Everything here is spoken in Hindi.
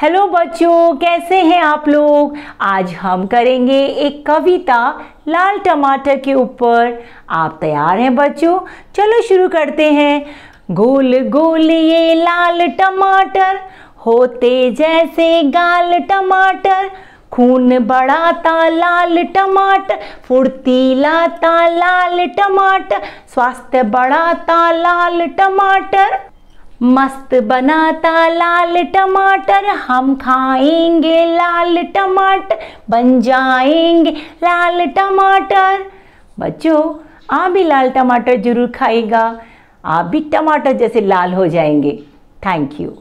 हेलो बच्चों कैसे हैं आप लोग आज हम करेंगे एक कविता लाल टमाटर के ऊपर आप तैयार हैं बच्चों चलो शुरू करते हैं गोल गोल ये लाल टमाटर होते जैसे गाल टमाटर खून बढ़ाता लाल टमाटर फुर्ती लाता लाल टमाटर स्वास्थ्य बढ़ाता लाल टमाटर मस्त बनाता लाल टमाटर हम खाएंगे लाल टमाटर बन जाएंगे लाल टमाटर बच्चों आप भी लाल टमाटर जरूर खाएगा आप भी टमाटर जैसे लाल हो जाएंगे थैंक यू